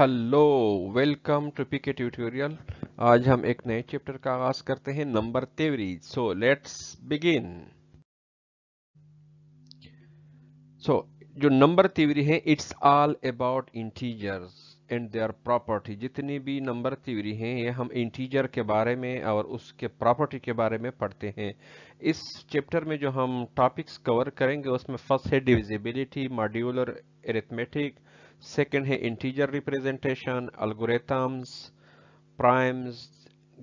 hello welcome to PK tutorial आज हम एक नए चैप्टर का आगाज करते हैं number theory so let's begin so जो नंबर तेवरी है it's all about integers and their property जितनी भी नंबर तेवरी हैं ये हम इंटीजर के बारे में और उसके प्रॉपर्टी के बारे में पढ़ते हैं इस चैप्टर में जो हम टॉपिक्स कवर करेंगे उसमें फर्स्ट है डिविजिबिलिटी मॉड्यूलर एरिथमेटिक सेकेंड है integer representation algorithms primes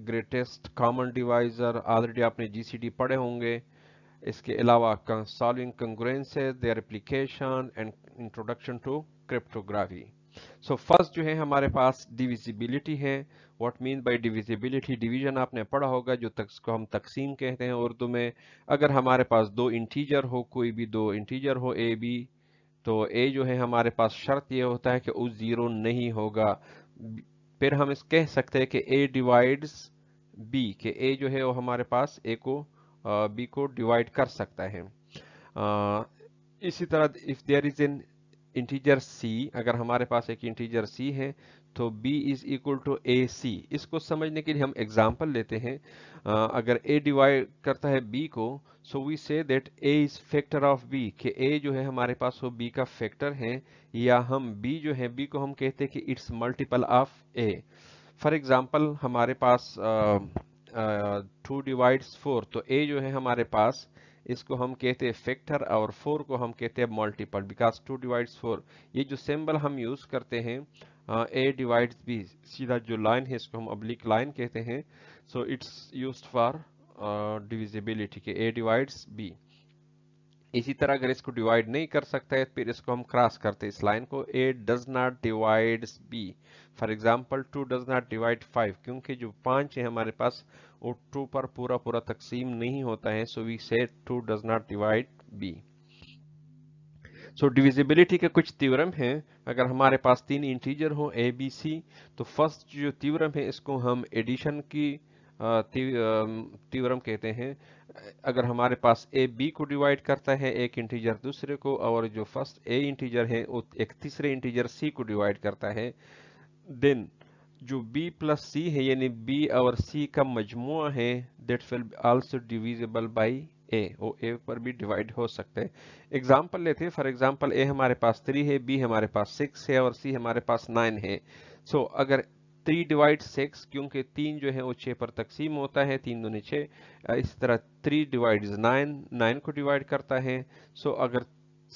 greatest common divisor already आपने जीसीडी पढ़े होंगे इसके अलावा solving congruences their application and introduction to cryptography so first जो है हमारे पास डिविजिबिलिटी है what mean by divisibility division आपने पढ़ा होगा जो तक को हम तकसीम कहते हैं उर्दू में अगर हमारे पास दो इंटीजर हो कोई भी दो इंटीजर हो ए बी तो ए जो है हमारे पास शर्त ये होता है कि वो ज़ीरो नहीं होगा फिर हम इस कह सकते हैं कि ए डिवाइड्स बी कि ए जो है वो हमारे पास ए को बी को डिवाइड कर सकता है इसी तरह if there is an integer C अगर हमारे पास एक इंटीजर सी है तो B is equal to A C इसको समझने के लिए हम एग्जाम्पल लेते हैं आ, अगर A डिवाइड करता है B को so we say that A is factor of B कि A जो है हमारे पास वो B का फैक्टर है या हम B जो है B को हम कहते हैं कि it's multiple of A for example हमारे पास टू डिवाइड्स फोर तो A जो है हमारे पास इसको हम कहते हैं फैक्टर और फोर को हम कहते हैं multiple because two divides four ये जो सिंबल हम यूज करते हैं ए डिवाइड्स बी सीधा जो लाइन है इसको हम अब्लिक लाइन कहते हैं so it's use for divisibility के ए डिवाइड्स बी इसी तरह अगर इसको डिवाइड नहीं कर सकता है फिर इसको हम क्रॉस करते हैं इस लाइन को A does not divide B for example two does not divide five क्योंकि जो पांच है हमारे पास वो टू पर पूरा पूरा तकसीम नहीं होता है so we say two does not divide B so so, divisibility के कुछ तीवरम हैं अगर हमारे पास तीन इंटीजर हो ए बी सी तो फर्स्ट जो तीवरम है इसको हम एडिशन की तीवरम कहते हैं अगर हमारे पास ए बी को डिवाइड करता है एक इंटीजर दूसरे को और जो फर्स्ट ए इंटीजर है वो एक तीसरे इंटीजर सी को डिवाइड करता है देन जो b प्लस सी है यानी b और c का मजमु है that will also divisible by A वो ए पर भी डिवाइड हो सकते हैं एग्जाम्पल लेते हैं फॉर एग्जाम्पल ए हमारे पास थ्री है बी हमारे पास सिक्स है और सी हमारे पास नाइन है सो so, अगर थ्री डिवाइड सिक्स क्योंकि तीन जो है वो छः पर तकसीम होता है तीन दोनों छः इस तरह थ्री डिवाइड नाइन नाइन को डिवाइड करता है सो so, अगर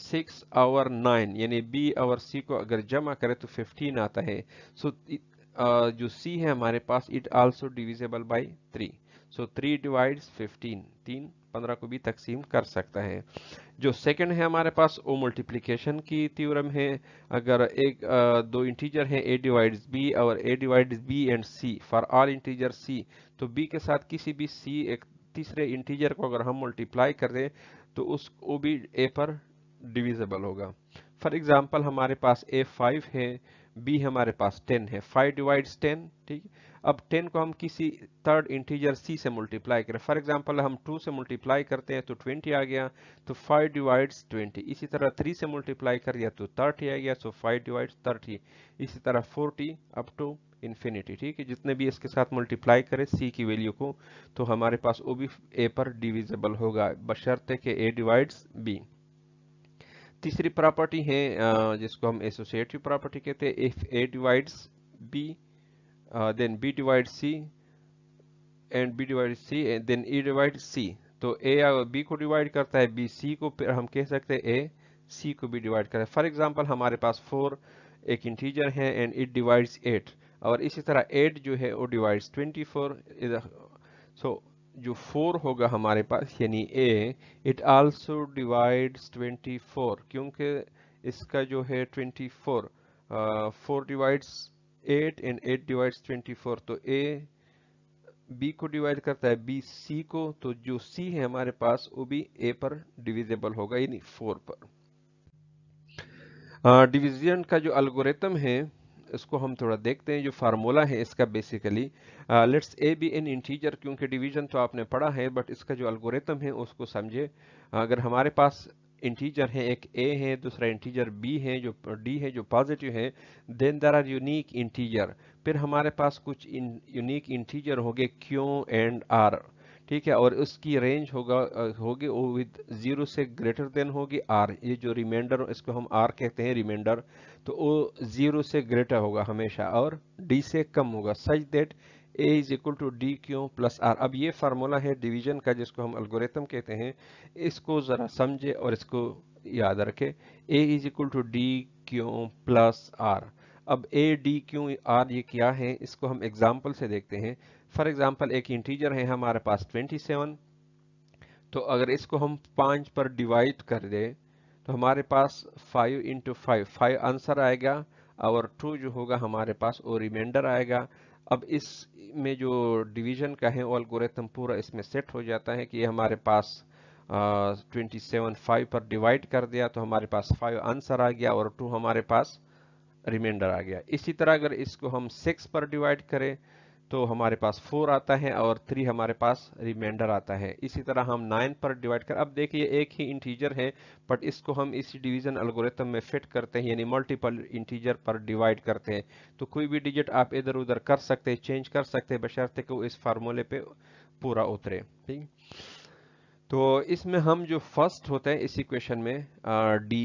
सिक्स आवर नाइन यानी बी और सी को अगर जमा करें तो फिफ्टीन आता है सो so, जो सी है हमारे पास it also divisible by three so three divides fifteen तीन पंद्रह को भी तकसीम कर सकता है जो सेकंड है हमारे पास वो मल्टीप्लिकेशन की थ्योरम है अगर एक दो इंटीजर हैं ए डिवाइड्स बी और A divides B and C for all integer C तो बी के साथ किसी भी सी एक तीसरे इंटीजर को अगर हम मल्टीप्लाई कर दें तो उस वो भी ए पर डिविजल होगा फॉर एग्जाम्पल हमारे पास ए फाइव है बी हमारे पास टेन है फाइव डिवाइड्स टेन ठीक है अब 10 को हम किसी थर्ड इंटीजर सी से मल्टीप्लाई करें फॉर एग्जांपल हम 2 से मल्टीप्लाई करते हैं तो 20 आ गया तो 5 डिवाइड्स 20 इसी तरह 3 से मल्टीप्लाई कर दिया तो 30 आ गया सो 5 डिवाइड्स 30 इसी तरह 40 अप टू इन्फिनिटी ठीक है जितने भी इसके साथ मल्टीप्लाई करें सी की वैल्यू को तो हमारे पास वो भी ए पर डिविजिबल होगा बशर्ते के ए डिवाइड्स बी तीसरी प्रॉपर्टी है जिसको हम एसोसिएटिव प्रॉपर्टी कहते हैं if A divides B uh, then b divide c and b divides c and then e divides c तो a और b को डिवाइड करता है b c को फिर हम कह सकते हैं a c को भी डिवाइड करता है फॉर एग्जाम्पल हमारे पास फोर एक इंटीजर है एंड इट डिवाइड्स एट और इसी तरह एट जो है वो डिवाइड्स ट्वेंटी फोर सो जो फोर होगा हमारे पास यानी a it also divides twenty four क्योंकि इसका जो है twenty four four divides 8 and 8 divides 24 तो ए बी को डिवाइड करता है बी सी को तो जो सी है हमारे पास वो भी ए पर डिविजेबल होगा यानी फोर पर डिवीजन का जो अल्गोरिथम है इसको हम थोड़ा देखते हैं जो फार्मूला है इसका basically let's A B an integer क्योंकि डिवीजन तो आपने पढ़ा है बट इसका जो अल्गोरिथम है उसको समझे अगर हमारे पास इंटीजर हैं एक ए है दूसरा इंटीजर बी है जो डी है जो पॉजिटिव है then there are unique integer फिर हमारे पास कुछ यूनिक इंटीजर होंगे क्यों एंड आर ठीक है और उसकी रेंज होगा होगी वो विद ज़ीरो से ग्रेटर देन होगी आर ये जो रिमाइंडर इसको हम आर कहते हैं रिमाइंडर तो वो ज़ीरो से ग्रेटर होगा हमेशा और डी से कम होगा such that A is equal to D Q plus R अब ये फार्मूला है डिवीजन का जिसको हम अलगोरिथम कहते हैं इसको ज़रा समझे और इसको याद रखे A is equal to D Q plus R अब ए डी क्यू आर ये क्या है इसको हम एग्जाम्पल से देखते हैं फॉर एग्जाम्पल एक इंटीजर है हमारे पास 27 तो अगर इसको हम पांच पर डिवाइड कर दे तो हमारे पास five into five five answer आएगा और टू जो होगा हमारे पास और रिमाइंडर आएगा अब इस में जो डिवीजन का है ऑल अल्गोरिथम पूरा इसमें सेट हो जाता है कि हमारे पास ट्वेंटी सेवन फाइव पर डिवाइड कर दिया तो हमारे पास फाइव आंसर आ गया और टू हमारे पास रिमाइंडर आ गया इसी तरह अगर इसको हम सिक्स पर डिवाइड करें तो हमारे पास फोर आता है और थ्री हमारे पास रिमाइंडर आता है इसी तरह हम नाइन पर डिवाइड कर अब देखिए एक ही इंटीजर है बट इसको हम इसी डिवीजन अलगोरेतम में फिट करते हैं यानी मल्टीपल इंटीजर पर डिवाइड करते हैं तो कोई भी डिजिट आप इधर उधर कर सकते हैं चेंज कर सकते हैं बशर्ते कि इस फार्मूले पे पूरा उतरे ठीक तो इसमें हम जो फर्स्ट होते हैं इस इक्वेशन में डी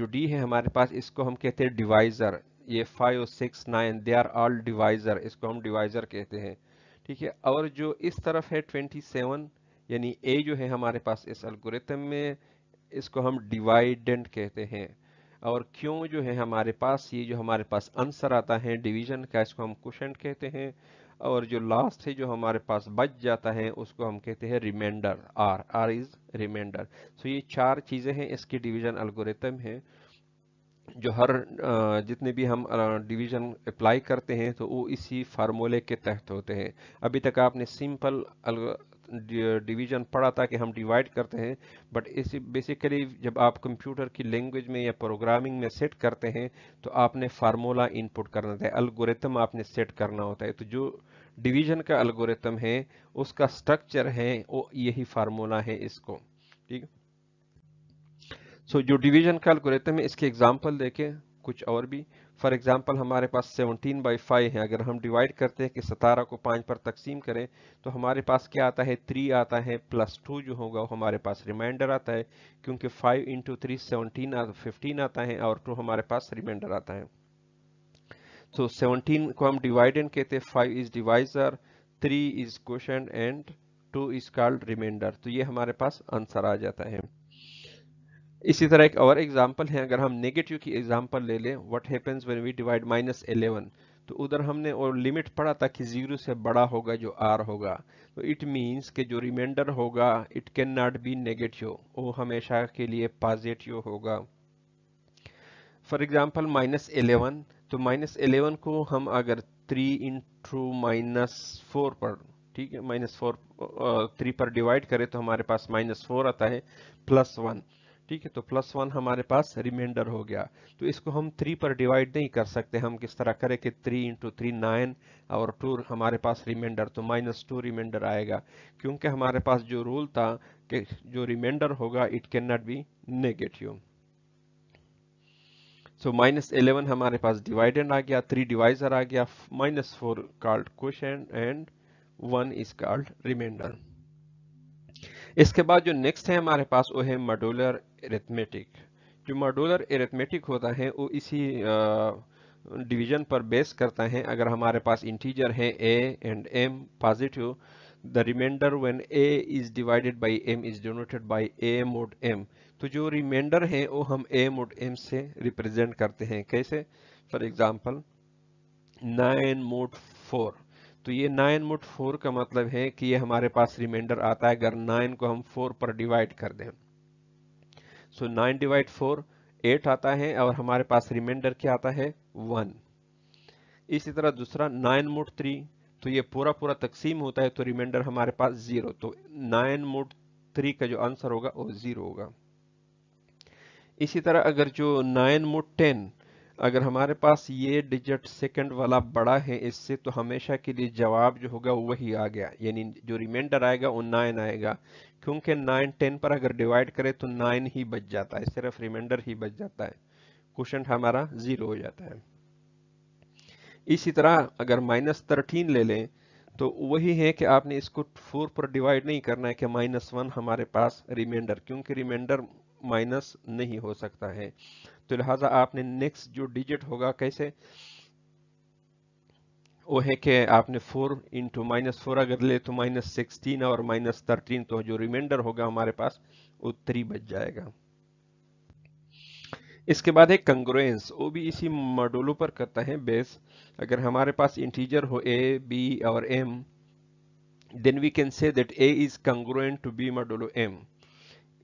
जो डी है हमारे पास इसको हम कहते हैं डिवाइजर ये five six nine they are all divisor इसको हम डिवाइज़र कहते हैं ठीक है और जो इस तरफ है ट्वेंटी सेवन यानी ए जो है हमारे पास इस अल्गोरिथम में इसको हम डिवाइडेंट कहते हैं और क्यों जो है हमारे पास ये जो हमारे पास आंसर आता है डिवीजन का इसको हम क्वेश्चन कहते हैं और जो लास्ट है जो हमारे पास बच जाता है उसको हम कहते हैं remainder R R is remainder so ये चार चीज़ें हैं इसकी डिवीजन अल्गोरिथम है जो हर जितने भी हम डिवीज़न अप्लाई करते हैं तो वो इसी फार्मूले के तहत होते हैं अभी तक आपने सिंपल डिवीज़न पढ़ा था कि हम डिवाइड करते हैं बट इसी बेसिकली जब आप कंप्यूटर की लैंग्वेज में या प्रोग्रामिंग में सेट करते हैं तो आपने फार्मूला इनपुट करना होता है अलगोरिथम आपने सेट करना होता है तो जो डिवीज़न का अलगोरिथम है उसका स्ट्रक्चर है वो यही फार्मूला है इसको ठीक है सो so, जो डिवीजन कैलकुलेटर में इसके एग्जाम्पल देखें कुछ और भी फॉर एग्जाम्पल हमारे पास 17 बाई फाइव है अगर हम डिवाइड करते हैं कि सतारह को पाँच पर तकसीम करें तो हमारे पास क्या आता है थ्री आता है प्लस टू जो होगा वो हमारे पास रिमाइंडर आता है क्योंकि five into three seventeen fifteen आता है और टू हमारे पास रिमाइंडर आता है तो so, 17 को हम डिवाइडेंड कहते हैं five is divisor three is quotient and two is called remainder तो ये हमारे पास आंसर आ जाता है इसी तरह एक और एग्जाम्पल है अगर हम नेगेटिव की एग्जाम्पल ले लें what happens when we divide minus eleven तो उधर हमने और लिमिट पढ़ा था कि जीरो से बड़ा होगा जो आर होगा तो इट मीन्स कि जो रिमाइंडर होगा it can not be negative वो हमेशा के लिए पॉजिटिव होगा फॉर एग्जाम्पल माइनस एलेवन तो माइनस एलेवन को हम अगर थ्री इंटू माइनस फोर पर ठीक है माइनस फोर थ्री पर डिवाइड करें तो हमारे पास माइनस फोर आता है प्लस वन ठीक है तो प्लस वन हमारे पास रिमाइंडर हो गया तो इसको हम थ्री पर डिवाइड नहीं कर सकते हम किस तरह करें कि थ्री इंटू थ्री नाइन और टू हमारे पास रिमाइंडर तो माइनस टू रिमाइंडर आएगा क्योंकि हमारे पास जो रूल था कि जो रिमाइंडर होगा it can not be negative so minus eleven हमारे पास डिवाइडेंड आ गया थ्री डिवाइजर आ गया minus four called quotient and one is called remainder इसके बाद जो नेक्स्ट है हमारे पास वो है मॉड्यूलर एरिथमेटिक जो मॉडुलर एरिथमेटिक होता है वो इसी डिवीजन पर बेस करता है अगर हमारे पास इंटीजर है a and m positive the remainder when a is divided by m is denoted by a mod m तो जो रिमाइंडर है वो हम ए मोड एम से रिप्रेजेंट करते हैं कैसे for example nine mod four तो ये नाइन मोड फोर का मतलब है कि ये हमारे पास रिमाइंडर आता है अगर नाइन को हम फोर पर डिवाइड कर दें so nine divide four eight आता है और हमारे पास रिमाइंडर क्या आता है वन इसी तरह दूसरा नाइन मोट थ्री तो ये पूरा पूरा तकसीम होता है तो रिमाइंडर हमारे पास जीरो तो नाइन मोट थ्री का जो आंसर होगा वो जीरो होगा इसी तरह अगर जो नाइन मोट टेन अगर हमारे पास ये डिजिट सेकंड वाला बड़ा है इससे तो हमेशा के लिए जवाब जो होगा वही आ गया यानी जो रिमाइंडर आएगा वो नाइन आएगा क्योंकि नाइन टेन पर अगर डिवाइड करें तो नाइन ही बच जाता है सिर्फ रिमाइंडर ही बच जाता है क्वेश्चन हमारा जीरो हो जाता है इसी तरह अगर माइनस थर्टीन ले लें तो वही है कि आपने इसको फोर पर डिवाइड नहीं करना है कि माइनस वन हमारे पास रिमाइंडर क्योंकि रिमाइंडर माइनस नहीं हो सकता है तो लिहाजा आपने नेक्स्ट जो डिजिट होगा कैसे वो है कि आपने फोर इंटू माइनस फोर अगर ले तो माइनस सिक्सटीन और माइनस थर्टीन तो जो रिमाइंडर होगा हमारे पास वो थ्री बच जाएगा इसके बाद है कंग्रुएंस वो भी इसी मॉडोलो पर करता है बेस अगर हमारे पास इंटीजर हो ए बी और m then we can say that a is congruent to b modulo m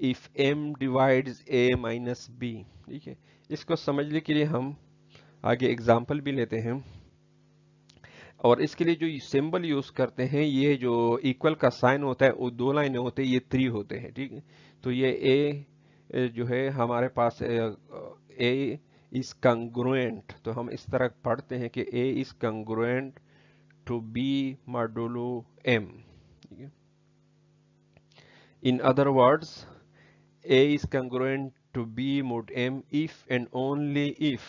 if m divides a minus b ठीक है इसको समझने के लिए हम आगे एग्जाम्पल भी लेते हैं और इसके लिए जो सिंबल यूज करते हैं ये जो इक्वल का साइन होता है वो दो लाइनें होते हैं ये थ्री होते हैं ठीक है तो ये a जो है हमारे पास a इज कंग्रुएंट तो हम इस तरह पढ़ते हैं कि a is congruent to b modulo m in other words A is congruent to B mod M if and only if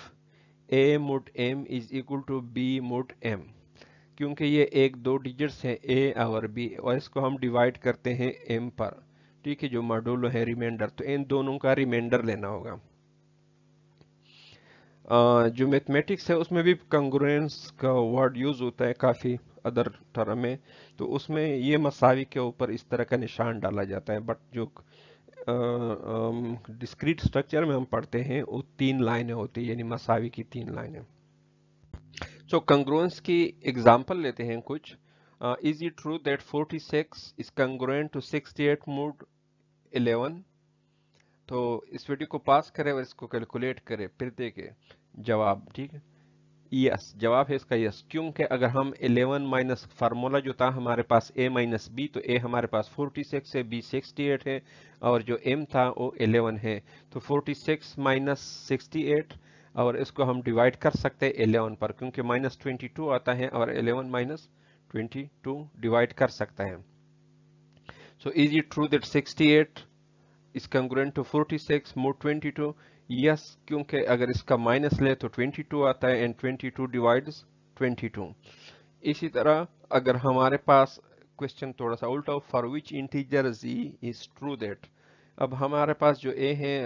A mod M is equal to B mod M क्योंकि ये एक दो डिजिट्स हैं A और B और इसको हम divide करते हैं M पर ठीक है जो मॉड्यूलो है रिमाइंडर तो इन दोनों का रिमाइंडर लेना होगा जो मैथमेटिक्स है उसमें भी कंग्रुएंस का वर्ड यूज़ होता है काफ़ी अदर टर्म में तो उसमें ये मसावी के ऊपर इस तरह का निशान डाला जाता है बट जो डिस्क्रीट स्ट्रक्चर में हम पढ़ते हैं वो तीन लाइनें होती है यानी मसावी की तीन लाइनें सो so, कंग्रोन्स की एग्जांपल लेते हैं कुछ is it true that 46 six is congruent to sixty eight mod eleven तो इस वीडियो को पास करें और इसको कैलकुलेट करें फिर देखें जवाब ठीक है यस जवाब है इसका यस क्योंकि अगर हम 11 माइनस फार्मूला जो था हमारे पास a माइनस बी तो a हमारे पास 46 है बी सिक्सटी है और जो m था वो 11 है तो 46 सिक्स माइनस सिक्सटी और इसको हम डिवाइड कर सकते हैं 11 पर क्योंकि माइनस ट्वेंटी आता है और 11 माइनस ट्वेंटी डिवाइड कर सकते हैं so is it true that 68 is congruent to 46 mod twenty yes yes, क्योंकि अगर इसका माइनस ले तो 22 आता है एंड 22 टू डिवाइड्स 22 इसी तरह अगर हमारे पास क्वेश्चन थोड़ा सा उल्टा हो for which integer g is true that अब हमारे पास जो ए है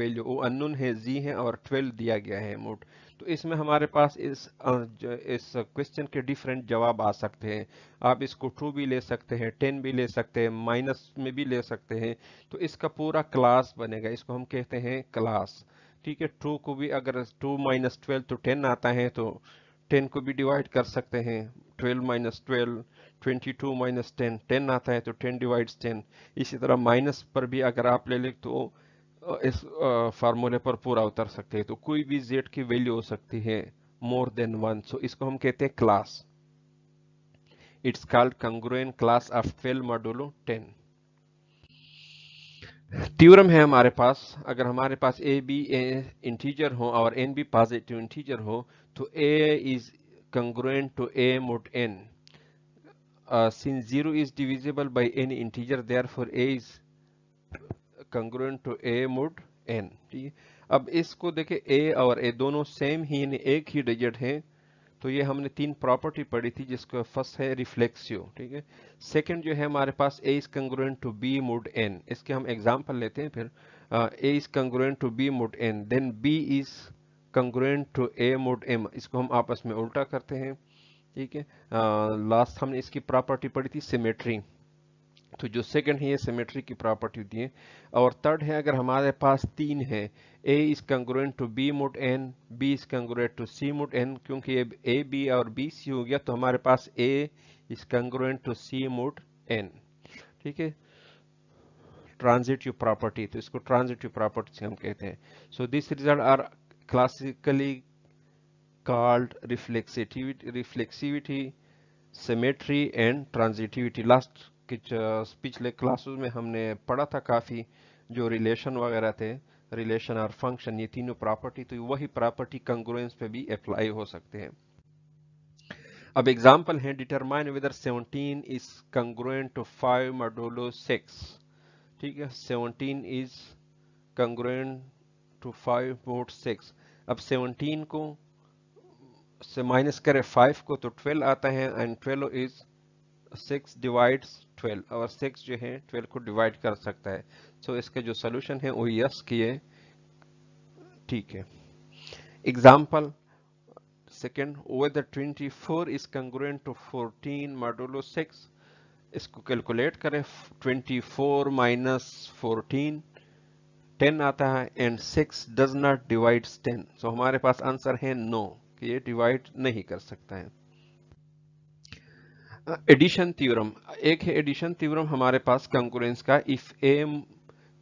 वैल्यू वो अनुन है जी है और 12 दिया गया है मोट तो इसमें हमारे पास इस इस क्वेश्चन के डिफरेंट जवाब आ सकते हैं आप इसको ट्रू भी ले सकते हैं टेन भी ले सकते हैं माइनस में भी ले सकते हैं तो इसका पूरा क्लास बनेगा इसको हम कहते हैं क्लास ठीक है ट्रू को भी अगर टू माइनस ट्वेल्व तो टेन आता है तो टेन को भी डिवाइड कर सकते हैं twelve minus twelve twenty two minus ten ten आता है तो टेन डिवाइड टेन इसी तरह माइनस पर भी अगर आप ले लें तो इस फार्मूले पर पूरा उतर सकते हैं तो कोई भी जेड की वैल्यू हो सकती है मोर देन वन सो इसको हम कहते हैं class it's called congruence class of फेल मॉडुलो टेन ट्यूरम है हमारे पास अगर हमारे पास ए बी ए इंटीजर हो और एन बी पॉजिटिव इंटीजर हो तो a is congruent to a mod n since zero is divisible by any integer therefore a is congruent to a mod n ठीक है अब इसको देखे a और a दोनों सेम ही यानी एक ही डिजिट है तो ये हमने तीन प्रॉपर्टी पढ़ी थी जिसको फर्स्ट है रिफ्लेक्सियो ठीक है सेकंड जो है हमारे पास a is congruent to b mod n इसके हम एग्जांपल लेते हैं फिर a is congruent to b mod n then b is congruent to a mod m इसको हम आपस में उल्टा करते हैं ठीक है लास्ट हमने इसकी प्रॉपर्टी पढ़ी थी सिमेट्री तो जो सेकंड है ये सिमेट्री की प्रॉपर्टी होती है और थर्ड है अगर हमारे पास तीन है a is congruent to b mod n b is congruent to c mod n क्योंकि ये ए बी और बी सी हो गया तो हमारे पास a is congruent to c mod n ठीक है ट्रांजिटिव प्रॉपर्टी तो इसको ट्रांजिटिव प्रॉपर्टी हम कहते हैं so this result are classically called reflexitivity reflexivity symmetry and transitivity last कि पिछले क्लासेस में हमने पढ़ा था काफ़ी जो रिलेशन वगैरह थे रिलेशन और फंक्शन ये तीनों प्रॉपर्टी तो वही प्रॉपर्टी कंग्रुएंस पे भी अप्लाई हो सकते हैं अब एग्जांपल है determine whether 17 is congruent to 5 modulo 6 ठीक है 17 इज कंग्रुएंट टू 5 मोड 6 अब 17 को से माइनस करें 5 को तो 12 आता है एंड 12 इज 6 डिवाइड्स ट्वेल्व और सिक्स जो है ट्वेल्व को डिवाइड कर सकता है सो so, इसके जो सोल्यूशन है वो यस किए ठीक है example second whether twenty four is congruent to fourteen modulo six इसको कैलकुलेट करें 24 फोर माइनस फोरटीन टेन आता है and six does not divide ten so हमारे पास आंसर है नो no, कि ये डिवाइड नहीं कर सकता है एडिशन थ्योरम एक है एडिशन थ्योरम हमारे पास कंकुरेंस का if m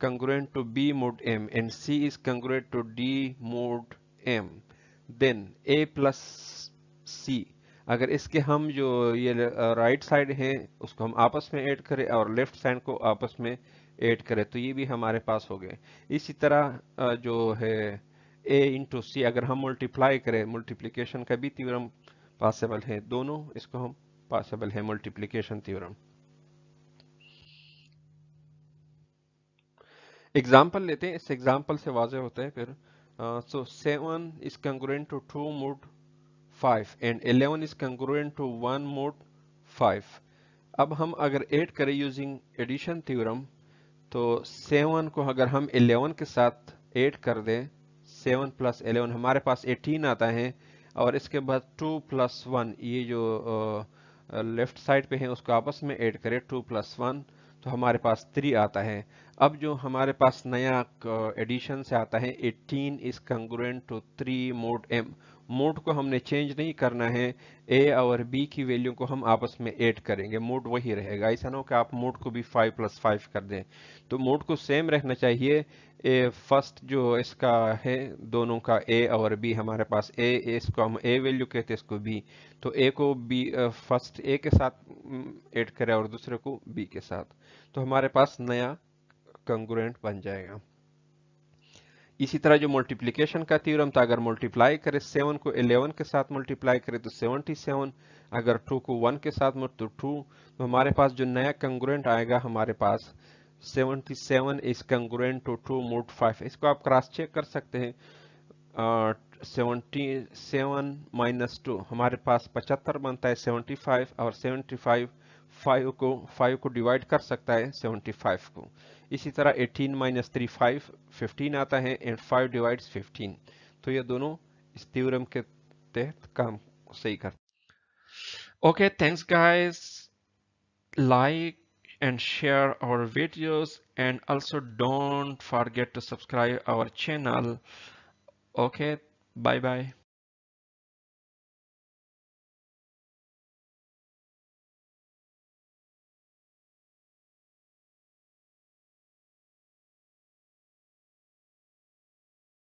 congruent to b mod m and c is congruent to d mod m then a plus c अगर इसके हम जो ये राइट साइड है उसको हम आपस में ऐड करें और लेफ्ट साइड को आपस में ऐड करें तो ये भी हमारे पास हो गए इसी तरह जो है ए इंटू सी अगर हम मल्टीप्लाई करें मल्टीप्लीकेशन का भी तीव्रम पॉसिबल है दोनों इसको हम possible है multiplication theorem एग्जाम्पल लेते हैं इस एग्जाम्पल से वाजे होते हैं फिर so seven is congruent to two mod five and eleven is congruent to one mod five अब हम अगर एड करें यूजिंग एडिशन थ्योरम तो सेवन को अगर हम एलेवन के साथ एड कर दें सेवन प्लस एलेवन हमारे पास एटीन आता है और इसके बाद टू प्लस वन ये जो uh, लेफ्ट साइड पे हैं उसको आपस में ऐड करें टू प्लस वन तो हमारे पास थ्री आता है अब जो हमारे पास नया एडिशन से आता है eighteen is congruent to three mod m mod को हमने चेंज नहीं करना है ए और बी की वैल्यू को हम आपस में ऐड करेंगे मोड वही रहेगा ऐसा ना हो कि आप मोड को भी फाइव प्लस फाइव कर दें तो मोड को सेम रहना चाहिए ए फर्स्ट जो इसका है दोनों का ए और बी हमारे पास ए इसको हम ए वैल्यू कहते हैं इसको बी तो ए को बी फर्स्ट ए के साथ ऐड करें और दूसरे को बी के साथ तो हमारे पास नया कंग्रेंट बन जाएगा इसी तरह जो मल्टीप्लीकेशन का थ्योरम था अगर मल्टीप्लाई करें सेवन को एलेवन के साथ मल्टीप्लाई करें तो सेवनटी सेवन अगर टू को वन के साथ तो टू तो हमारे पास जो नया कंग्रेंट आएगा हमारे पास 77 seven is congruent to two mod five इसको आप क्रॉस चेक कर सकते हैं सेवनटी सेवन माइनस टू हमारे पास पचहत्तर बनता है सेवनटी फाइव और सेवनटी फाइव फाइव को फाइव को डिवाइड कर सकता है सेवेंटी फाइव को इसी तरह eighteen minus three five fifteen आता है एंड फाइव डिवाइड्स फिफ्टीन तो ये दोनों इस थ्योरम के तहत काम सही करते okay thanks guys like and share our videos and also don't forget to subscribe our channel okay bye bye